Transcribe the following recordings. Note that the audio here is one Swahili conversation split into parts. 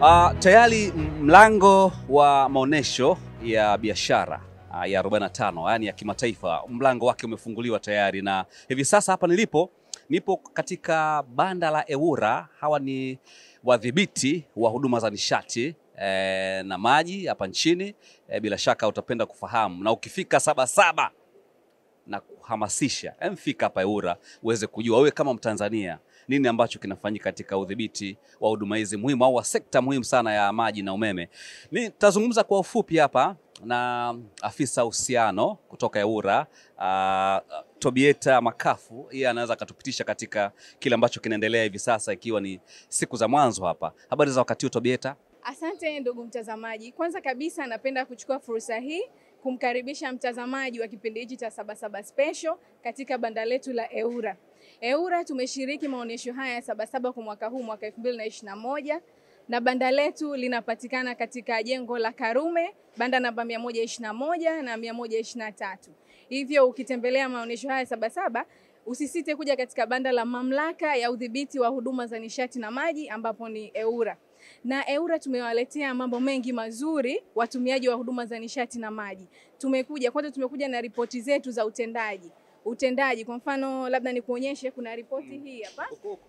Uh, tayari mlango wa maonesho ya biashara uh, ya 45 yani ya kimataifa mlango wake umefunguliwa tayari, na hivi sasa hapa nilipo nipo katika banda la eura Hawa ni wadhibiti wa huduma za nishati eh, na maji hapa nchini eh, bila shaka utapenda kufahamu, na ukifika Sabasaba na kuhamasisha mfika hapa eura uweze kujua wewe kama Mtanzania nini ambacho kinafanyika katika udhibiti wa huduma hizi muhimu au wa sekta muhimu sana ya maji na umeme. Nitazungumza kwa ufupi hapa na afisa uhusiano kutoka EWURA uh, ah, Tobieta Makafu, yeye anaweza akatupitisha katika kile ambacho kinaendelea hivi sasa, ikiwa ni siku za mwanzo hapa. Habari za wakati huu Tobieta? Asante ndugu mtazamaji, kwanza kabisa napenda kuchukua fursa hii kumkaribisha mtazamaji wa kipindi hichi cha Sabasaba Special katika banda letu la EWURA. EWURA tumeshiriki maonyesho haya ya Sabasaba kwa mwaka huu, mwaka 2021 na banda letu linapatikana katika jengo la Karume, banda namba 121 na 123. Hivyo ukitembelea maonyesho haya Sabasaba usisite kuja katika banda la Mamlaka ya Udhibiti wa Huduma za Nishati na Maji ambapo ni EWURA na EWURA tumewaletea mambo mengi mazuri watumiaji wa huduma za nishati na maji. Tumekuja kwanza, tumekuja na ripoti zetu za utendaji utendaji. Kwa mfano labda nikuonyeshe, kuna ripoti hmm. hii hapa.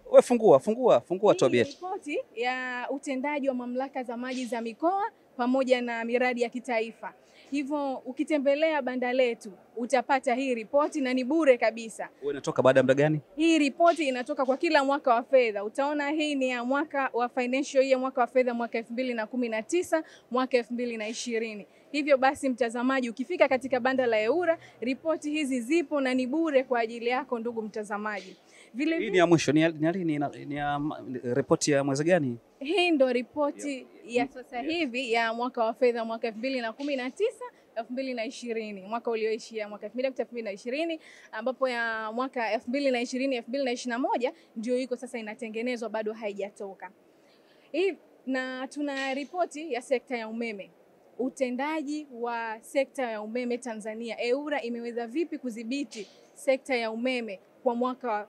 Wewe fungua fungua fungua, Tobiet, ripoti ya utendaji wa mamlaka za maji za mikoa pamoja na miradi ya kitaifa. Hivyo ukitembelea banda letu utapata hii ripoti na ni bure kabisa. Wewe inatoka baada ya muda gani? Hii ripoti inatoka kwa kila mwaka wa fedha. Utaona hii ni ya mwaka wa financial year, mwaka wa fedha mwaka 2019 na kumi na tisa mwaka elfu mbili na ishirini. Hivyo basi, mtazamaji, ukifika katika banda la Eura ripoti hizi zipo na ni bure kwa ajili yako, ndugu mtazamaji. Vile hii ni ya mwisho, ni ya, ni ya, ni ya, ni ya ripoti ya mwezi gani? Hii ndo ripoti yeah, ya sasa yeah, hivi ya mwaka wa fedha mwaka elfu mbili na kumi na tisa elfu mbili na ishirini mwaka ulioishia mwaka elfu mbili na elfu mbili na ishirini ambapo ya mwaka elfu mbili na ishirini elfu mbili na ishirini na moja ndio iko sasa inatengenezwa, bado haijatoka hii. Na tuna ripoti ya sekta ya umeme utendaji wa sekta ya umeme Tanzania, EWURA imeweza vipi kudhibiti sekta ya umeme kwa mwaka,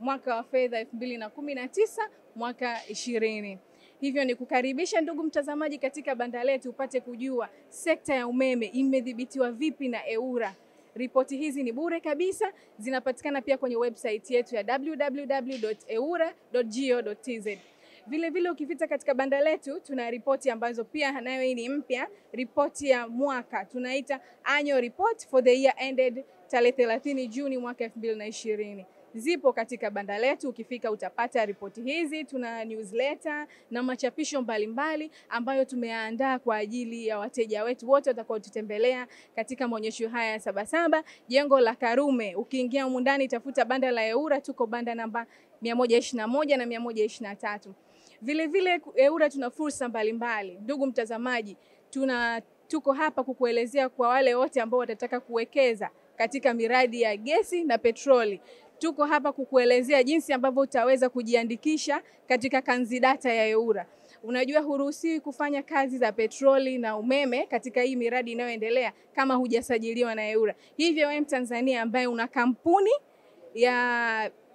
mwaka wa fedha elfu mbili na kumi na tisa mwaka ishirini. Hivyo ni kukaribisha ndugu mtazamaji katika banda letu upate kujua sekta ya umeme imedhibitiwa vipi na EWURA. Ripoti hizi ni bure kabisa, zinapatikana pia kwenye website yetu ya www.eura.go.tz. Vilevile ukipita katika banda letu tuna ripoti ambazo pia nayo hii ni mpya, ripoti ya mwaka tunaita annual report for the year ended tarehe 30 Juni mwaka 2020 zipo katika banda letu. Ukifika utapata ripoti hizi, tuna newsletter na machapisho mbalimbali mbali, ambayo tumeandaa kwa ajili ya wateja wetu wote watakaotutembelea katika maonyesho haya ya Sabasaba, jengo la Karume. Ukiingia humu ndani, tafuta banda la Eura, tuko banda namba 121 na 123. Vilevile Eura tuna fursa mbalimbali. Ndugu mtazamaji, tuna tuko hapa kukuelezea kwa wale wote ambao watataka kuwekeza katika miradi ya gesi na petroli. Tuko hapa kukuelezea jinsi ambavyo utaweza kujiandikisha katika kanzidata ya EWURA. Unajua, huruhusiwi kufanya kazi za petroli na umeme katika hii miradi inayoendelea kama hujasajiliwa na EWURA. Hivyo wewe Mtanzania ambaye una kampuni ya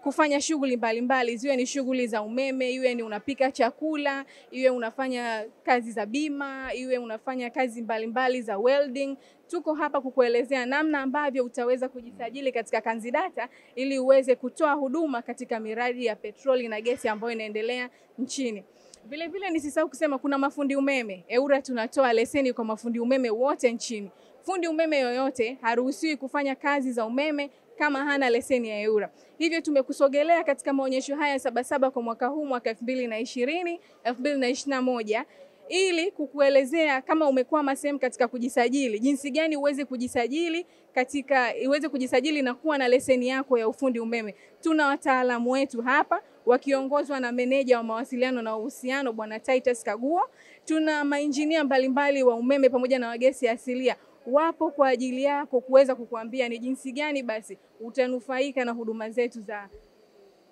kufanya shughuli mbalimbali, ziwe ni shughuli za umeme, iwe ni unapika chakula, iwe unafanya kazi za bima, iwe unafanya kazi mbalimbali za welding. Tuko hapa kukuelezea namna ambavyo utaweza kujisajili katika Kanzidata ili uweze kutoa huduma katika miradi ya petroli na gesi ambayo inaendelea nchini. Vile vile nisisahau kusema kuna mafundi umeme. EWURA tunatoa leseni kwa mafundi umeme wote nchini. Fundi umeme yoyote haruhusiwi kufanya kazi za umeme kama hana leseni ya EWURA. Hivyo tumekusogelea katika maonyesho haya Sabasaba kwa mwaka huu, mwaka elfu mbili na ishirini elfu mbili na ishirini na moja ili kukuelezea kama umekwama sehemu katika kujisajili, jinsi gani uweze kujisajili katika uweze kujisajili na kuwa na leseni yako ya ufundi umeme. Tuna wataalamu wetu hapa wakiongozwa na meneja wa mawasiliano na uhusiano Bwana Titus Kaguo. Tuna mainjinia mbalimbali wa umeme pamoja na wagesi asilia wapo kwa ajili yako kuweza kukuambia ni jinsi gani basi utanufaika na huduma zetu za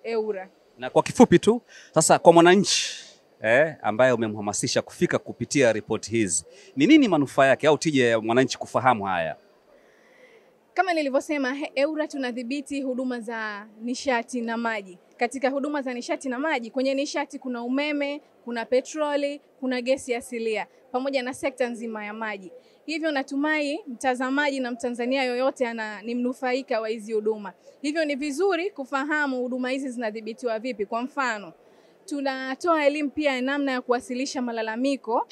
EWURA. Na kwa kifupi tu sasa, kwa mwananchi eh, ambaye umemhamasisha kufika kupitia ripoti hizi, ni nini manufaa yake au tija ya mwananchi kufahamu haya? Kama nilivyosema, EWURA tunadhibiti huduma za nishati na maji katika huduma za nishati na maji, kwenye nishati kuna umeme, kuna petroli, kuna gesi asilia pamoja na sekta nzima ya maji. Hivyo natumai mtazamaji na Mtanzania yoyote ana ni mnufaika wa hizi huduma. Hivyo ni vizuri kufahamu huduma hizi zinadhibitiwa vipi. Kwa mfano, tunatoa elimu pia ya namna ya kuwasilisha malalamiko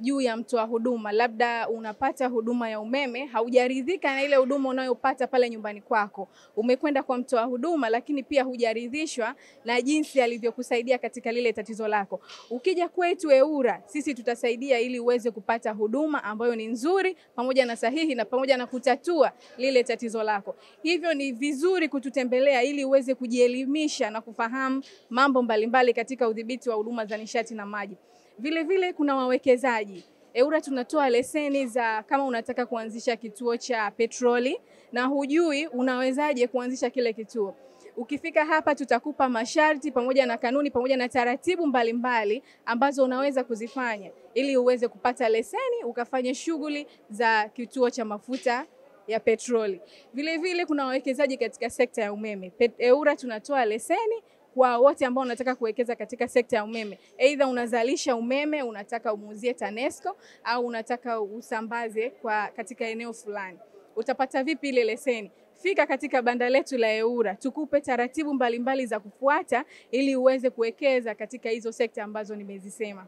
juu ya mtoa huduma. Labda unapata huduma ya umeme, haujaridhika na ile huduma unayopata pale nyumbani kwako, umekwenda kwa mtoa huduma, lakini pia hujaridhishwa na jinsi alivyokusaidia katika lile tatizo lako. Ukija kwetu EWURA, sisi tutasaidia ili uweze kupata huduma ambayo ni nzuri pamoja na sahihi na pamoja na kutatua lile tatizo lako. Hivyo ni vizuri kututembelea ili uweze kujielimisha na kufahamu mambo mbalimbali mbali katika udhibiti wa huduma za nishati na maji. Vilevile vile kuna wawekezaji EWURA tunatoa leseni za kama unataka kuanzisha kituo cha petroli na hujui unawezaje kuanzisha kile kituo. Ukifika hapa tutakupa masharti pamoja na kanuni pamoja na taratibu mbalimbali mbali, ambazo unaweza kuzifanya ili uweze kupata leseni ukafanye shughuli za kituo cha mafuta ya petroli. Vilevile vile kuna wawekezaji katika sekta ya umeme. EWURA tunatoa leseni kwa wote ambao unataka kuwekeza katika sekta ya umeme, aidha unazalisha umeme unataka umuuzie TANESCO au unataka usambaze kwa katika eneo fulani, utapata vipi ile leseni? Fika katika banda letu la EWURA tukupe taratibu mbalimbali mbali za kufuata ili uweze kuwekeza katika hizo sekta ambazo nimezisema.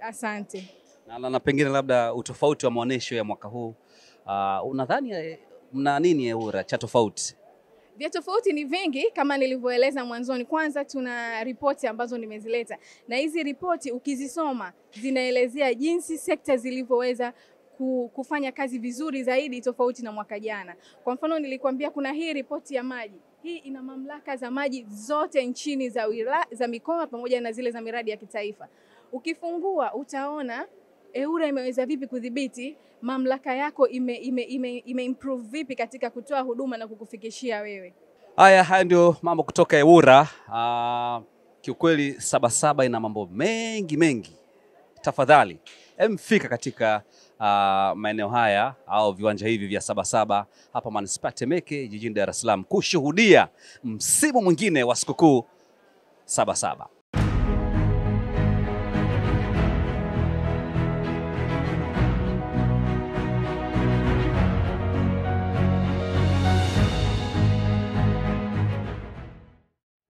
Asante. Na, na, na pengine labda utofauti wa maonesho ya mwaka huu uh, unadhani eh, mna nini EWURA cha tofauti? Vya tofauti ni vingi kama nilivyoeleza mwanzoni. Kwanza tuna ripoti ambazo nimezileta, na hizi ripoti ukizisoma zinaelezea jinsi sekta zilivyoweza kufanya kazi vizuri zaidi tofauti na mwaka jana. Kwa mfano, nilikwambia kuna hii ripoti ya maji. Hii ina mamlaka za maji zote nchini za, wila, za mikoa pamoja na zile za miradi ya kitaifa. Ukifungua utaona EWURA imeweza vipi kudhibiti mamlaka yako ime, ime, ime, ime improve vipi katika kutoa huduma na kukufikishia wewe? Haya, haya ndio mambo kutoka EWURA. Uh, ah, kiukweli Sabasaba ina mambo mengi mengi. Tafadhali emfika katika uh, maeneo haya au viwanja hivi vya Sabasaba hapa manispaa Temeke jijini Dar es Salaam kushuhudia msimu mwingine wa sikukuu Sabasaba.